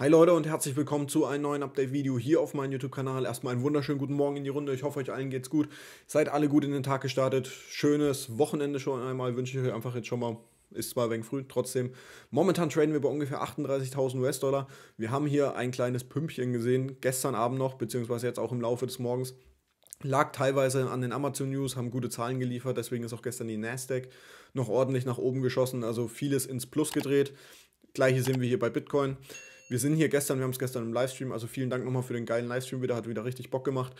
Hi Leute und herzlich willkommen zu einem neuen Update-Video hier auf meinem YouTube-Kanal. Erstmal einen wunderschönen guten Morgen in die Runde. Ich hoffe, euch allen geht's gut. Seid alle gut in den Tag gestartet. Schönes Wochenende schon einmal. Wünsche ich euch einfach jetzt schon mal. Ist zwar ein wenig früh, trotzdem. Momentan traden wir bei ungefähr 38.000 US-Dollar. Wir haben hier ein kleines Pümpchen gesehen, gestern Abend noch, beziehungsweise jetzt auch im Laufe des Morgens. Lag teilweise an den Amazon News, haben gute Zahlen geliefert, deswegen ist auch gestern die Nasdaq noch ordentlich nach oben geschossen, also vieles ins Plus gedreht. Gleiche sehen wir hier bei Bitcoin. Wir sind hier gestern, wir haben es gestern im Livestream, also vielen Dank nochmal für den geilen Livestream wieder, hat wieder richtig Bock gemacht.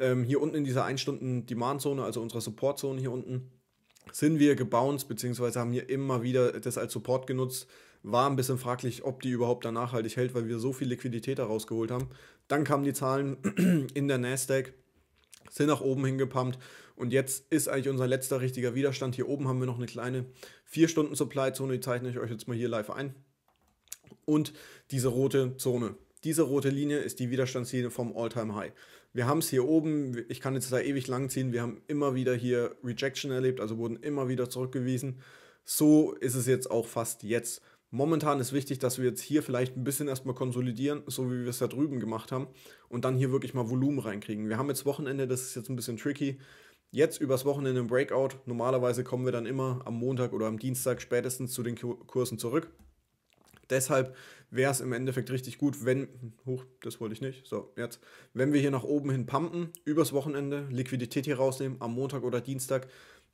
Ähm, hier unten in dieser 1-Stunden-Demand-Zone, also unserer Support-Zone hier unten, sind wir gebounced, beziehungsweise haben hier immer wieder das als Support genutzt. War ein bisschen fraglich, ob die überhaupt da nachhaltig hält, weil wir so viel Liquidität daraus geholt haben. Dann kamen die Zahlen in der Nasdaq, sind nach oben hingepumpt und jetzt ist eigentlich unser letzter richtiger Widerstand. Hier oben haben wir noch eine kleine 4-Stunden-Supply-Zone, die zeichne ich euch jetzt mal hier live ein und diese rote Zone. Diese rote Linie ist die Widerstandslinie vom All-Time-High. Wir haben es hier oben, ich kann jetzt da ewig lang ziehen, wir haben immer wieder hier Rejection erlebt, also wurden immer wieder zurückgewiesen. So ist es jetzt auch fast jetzt. Momentan ist wichtig, dass wir jetzt hier vielleicht ein bisschen erstmal konsolidieren, so wie wir es da drüben gemacht haben, und dann hier wirklich mal Volumen reinkriegen. Wir haben jetzt Wochenende, das ist jetzt ein bisschen tricky. Jetzt übers Wochenende ein Breakout. Normalerweise kommen wir dann immer am Montag oder am Dienstag spätestens zu den Kursen zurück. Deshalb wäre es im Endeffekt richtig gut, wenn, hoch, das wollte ich nicht, so, jetzt, wenn wir hier nach oben hin pumpen, übers Wochenende, Liquidität hier rausnehmen, am Montag oder Dienstag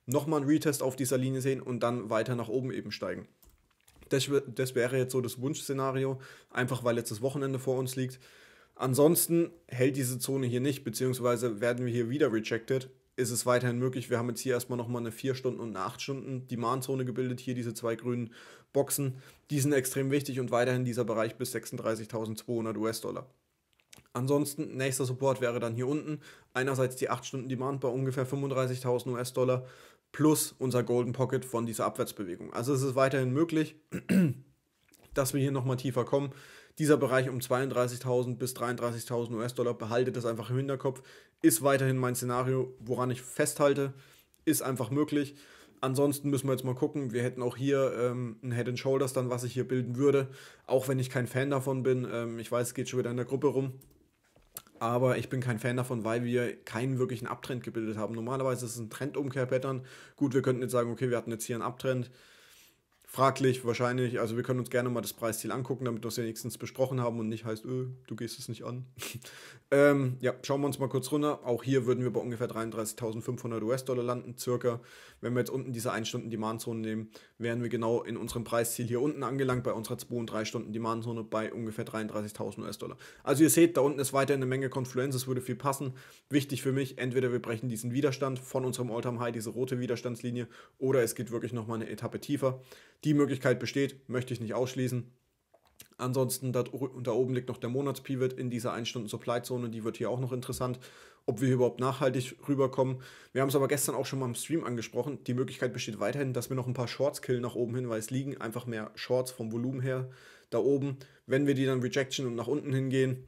nochmal einen Retest auf dieser Linie sehen und dann weiter nach oben eben steigen. Das, das wäre jetzt so das Wunschszenario, einfach weil jetzt das Wochenende vor uns liegt. Ansonsten hält diese Zone hier nicht, beziehungsweise werden wir hier wieder rejected ist es weiterhin möglich. Wir haben jetzt hier erstmal nochmal eine 4 Stunden und eine 8 Stunden Demandzone gebildet. Hier diese zwei grünen Boxen. Die sind extrem wichtig und weiterhin dieser Bereich bis 36.200 US-Dollar. Ansonsten, nächster Support wäre dann hier unten. Einerseits die 8 Stunden Demand bei ungefähr 35.000 US-Dollar plus unser Golden Pocket von dieser Abwärtsbewegung. Also es ist weiterhin möglich, dass wir hier nochmal tiefer kommen dieser Bereich um 32.000 bis 33.000 US-Dollar, behaltet das einfach im Hinterkopf, ist weiterhin mein Szenario, woran ich festhalte, ist einfach möglich. Ansonsten müssen wir jetzt mal gucken, wir hätten auch hier ähm, ein Head and Shoulders dann, was ich hier bilden würde, auch wenn ich kein Fan davon bin. Ähm, ich weiß, es geht schon wieder in der Gruppe rum, aber ich bin kein Fan davon, weil wir keinen wirklichen Abtrend gebildet haben. Normalerweise ist es ein Trendumkehr-Pattern. Gut, wir könnten jetzt sagen, okay, wir hatten jetzt hier einen Abtrend, fraglich wahrscheinlich. Also wir können uns gerne mal das Preisziel angucken, damit wir es wenigstens besprochen haben und nicht heißt, öh, du gehst es nicht an. ähm, ja, schauen wir uns mal kurz runter. Auch hier würden wir bei ungefähr 33.500 US-Dollar landen, circa. Wenn wir jetzt unten diese 1-Stunden-Demand-Zone nehmen, wären wir genau in unserem Preisziel hier unten angelangt, bei unserer 2- und 3-Stunden-Demand-Zone bei ungefähr 33.000 US-Dollar. Also ihr seht, da unten ist weiterhin eine Menge Konfluenz, es würde viel passen. Wichtig für mich, entweder wir brechen diesen Widerstand von unserem All-Time-High, diese rote Widerstandslinie, oder es geht wirklich nochmal eine Etappe tiefer. Die Möglichkeit besteht, möchte ich nicht ausschließen. Ansonsten, da, da oben liegt noch der Monatspivot in dieser 1-Stunden-Supply-Zone, die wird hier auch noch interessant, ob wir hier überhaupt nachhaltig rüberkommen. Wir haben es aber gestern auch schon mal im Stream angesprochen, die Möglichkeit besteht weiterhin, dass wir noch ein paar Shorts killen nach oben hin, weil es liegen einfach mehr Shorts vom Volumen her da oben. Wenn wir die dann Rejection und nach unten hingehen,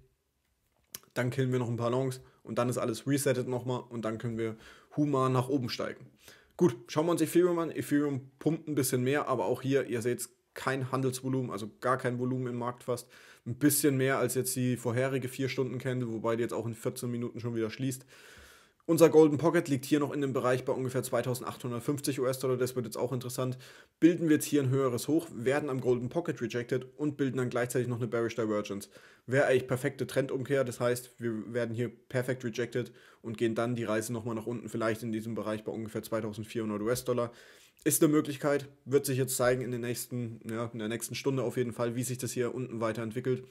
dann killen wir noch ein paar Longs und dann ist alles resettet nochmal und dann können wir human nach oben steigen. Gut, schauen wir uns Ethereum an. Ethereum pumpt ein bisschen mehr, aber auch hier, ihr seht kein Handelsvolumen, also gar kein Volumen im Markt fast. Ein bisschen mehr als jetzt die vorherige 4-Stunden-Candle, wobei die jetzt auch in 14 Minuten schon wieder schließt. Unser Golden Pocket liegt hier noch in dem Bereich bei ungefähr 2850 US-Dollar, das wird jetzt auch interessant. Bilden wir jetzt hier ein höheres Hoch, werden am Golden Pocket rejected und bilden dann gleichzeitig noch eine Bearish Divergence. Wäre eigentlich perfekte Trendumkehr, das heißt, wir werden hier perfekt rejected und gehen dann die Reise nochmal nach unten, vielleicht in diesem Bereich bei ungefähr 2400 US-Dollar. Ist eine Möglichkeit, wird sich jetzt zeigen in, den nächsten, ja, in der nächsten Stunde auf jeden Fall, wie sich das hier unten weiterentwickelt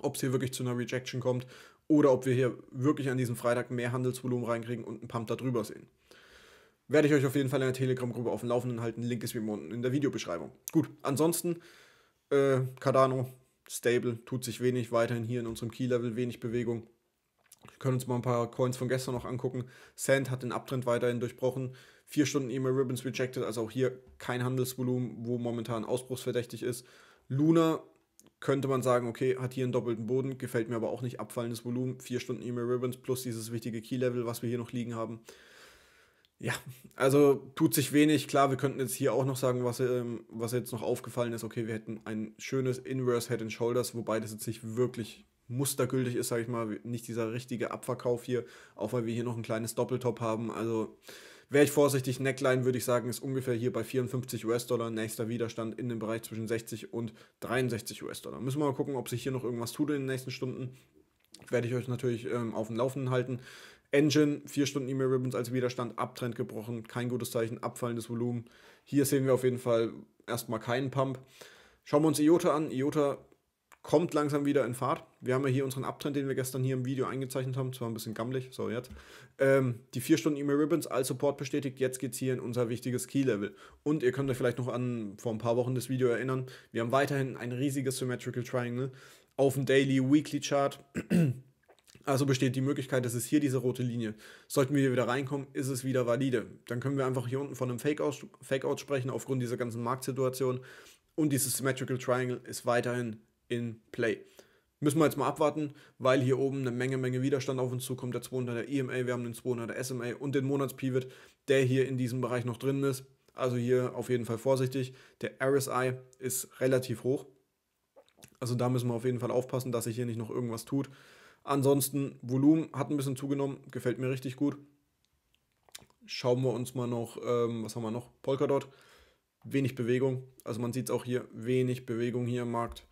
ob es hier wirklich zu einer Rejection kommt oder ob wir hier wirklich an diesem Freitag mehr Handelsvolumen reinkriegen und einen Pump darüber sehen. Werde ich euch auf jeden Fall in der Telegram-Gruppe auf dem Laufenden halten. Link ist wie immer unten in der Videobeschreibung. Gut, ansonsten äh, Cardano, stable, tut sich wenig, weiterhin hier in unserem Key-Level wenig Bewegung. Wir können uns mal ein paar Coins von gestern noch angucken. Sand hat den Abtrend weiterhin durchbrochen. Vier Stunden E-Mail Ribbons rejected, also auch hier kein Handelsvolumen, wo momentan ausbruchsverdächtig ist. Luna könnte man sagen, okay, hat hier einen doppelten Boden, gefällt mir aber auch nicht, abfallendes Volumen, vier Stunden E-Mail Ribbons plus dieses wichtige Key-Level, was wir hier noch liegen haben. Ja, also tut sich wenig. Klar, wir könnten jetzt hier auch noch sagen, was, ähm, was jetzt noch aufgefallen ist. Okay, wir hätten ein schönes Inverse Head and Shoulders, wobei das jetzt nicht wirklich mustergültig ist, sage ich mal. Nicht dieser richtige Abverkauf hier, auch weil wir hier noch ein kleines Doppeltop haben. Also Wäre ich vorsichtig, Neckline würde ich sagen, ist ungefähr hier bei 54 US-Dollar. Nächster Widerstand in dem Bereich zwischen 60 und 63 US-Dollar. Müssen wir mal gucken, ob sich hier noch irgendwas tut in den nächsten Stunden. Werde ich euch natürlich ähm, auf dem Laufenden halten. Engine, 4 Stunden E-Mail Ribbons als Widerstand, Abtrend gebrochen, kein gutes Zeichen, abfallendes Volumen. Hier sehen wir auf jeden Fall erstmal keinen Pump. Schauen wir uns IOTA an. IOTA kommt langsam wieder in Fahrt. Wir haben ja hier unseren Abtrend, den wir gestern hier im Video eingezeichnet haben. Zwar ein bisschen gammelig, so jetzt. Ähm, die 4 Stunden E-Mail Ribbons als Support bestätigt. Jetzt geht es hier in unser wichtiges Key-Level. Und ihr könnt euch vielleicht noch an vor ein paar Wochen das Video erinnern. Wir haben weiterhin ein riesiges Symmetrical Triangle auf dem Daily, Weekly Chart. Also besteht die Möglichkeit, dass es hier diese rote Linie. Sollten wir hier wieder reinkommen, ist es wieder valide. Dann können wir einfach hier unten von einem Fake-Out Fake sprechen aufgrund dieser ganzen Marktsituation. Und dieses Symmetrical Triangle ist weiterhin in Play. Müssen wir jetzt mal abwarten, weil hier oben eine Menge, Menge Widerstand auf uns zukommt. Der 200er EMA, wir haben den 200er SMA und den Monatspivot, der hier in diesem Bereich noch drin ist. Also hier auf jeden Fall vorsichtig. Der RSI ist relativ hoch. Also da müssen wir auf jeden Fall aufpassen, dass sich hier nicht noch irgendwas tut. Ansonsten, Volumen hat ein bisschen zugenommen, gefällt mir richtig gut. Schauen wir uns mal noch, ähm, was haben wir noch? Polkadot, wenig Bewegung. Also man sieht es auch hier, wenig Bewegung hier im Markt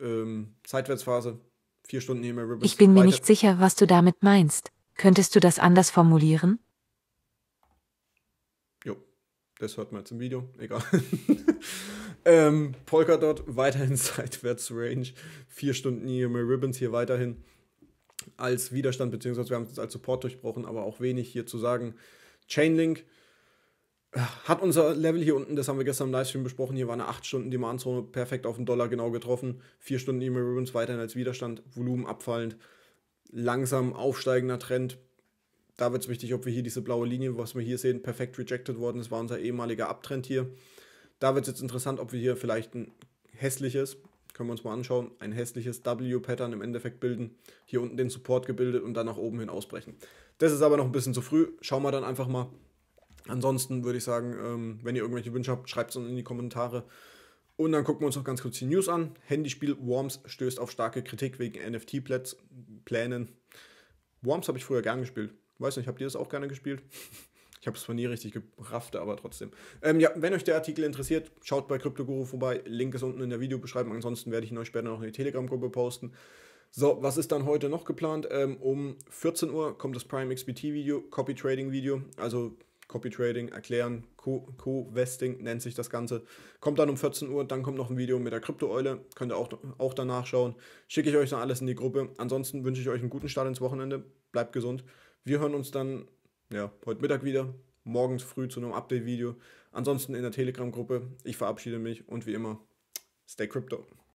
ähm, Seitwärtsphase, vier Stunden hier mehr Ribbons. Ich bin mir nicht sicher, was du damit meinst. Könntest du das anders formulieren? Jo, das hört man jetzt im Video, egal. ähm, Polkadot weiterhin seitwärts Range, vier Stunden hier mehr Ribbons hier weiterhin als Widerstand, beziehungsweise wir haben es als Support durchbrochen, aber auch wenig hier zu sagen. Chainlink hat unser Level hier unten, das haben wir gestern im Livestream besprochen, hier war eine 8-Stunden-Demandzone perfekt auf den Dollar genau getroffen. 4 Stunden E-Mail Ribbons weiterhin als Widerstand, Volumen abfallend, langsam aufsteigender Trend. Da wird es wichtig, ob wir hier diese blaue Linie, was wir hier sehen, perfekt rejected worden Das war unser ehemaliger Abtrend hier. Da wird es jetzt interessant, ob wir hier vielleicht ein hässliches, können wir uns mal anschauen, ein hässliches W-Pattern im Endeffekt bilden. Hier unten den Support gebildet und dann nach oben hin ausbrechen. Das ist aber noch ein bisschen zu früh. Schauen wir dann einfach mal, Ansonsten würde ich sagen, ähm, wenn ihr irgendwelche Wünsche habt, schreibt es uns in die Kommentare. Und dann gucken wir uns noch ganz kurz die News an. Handyspiel Worms stößt auf starke Kritik wegen NFT-Plänen. Worms habe ich früher gern gespielt. Weiß nicht, habt ihr das auch gerne gespielt? Ich habe es zwar nie richtig gerafft, aber trotzdem. Ähm, ja, wenn euch der Artikel interessiert, schaut bei CryptoGuru vorbei. Link ist unten in der Videobeschreibung. Ansonsten werde ich ihn euch später noch in die Telegram-Gruppe posten. So, was ist dann heute noch geplant? Ähm, um 14 Uhr kommt das Prime XBT-Video, Copy-Trading-Video. Also Copy Trading erklären. Co-Vesting nennt sich das Ganze. Kommt dann um 14 Uhr, dann kommt noch ein Video mit der Krypto-Eule. Könnt ihr auch, auch danach schauen. Schicke ich euch dann alles in die Gruppe. Ansonsten wünsche ich euch einen guten Start ins Wochenende. Bleibt gesund. Wir hören uns dann ja, heute Mittag wieder, morgens früh zu einem Update-Video. Ansonsten in der Telegram-Gruppe. Ich verabschiede mich und wie immer, stay crypto.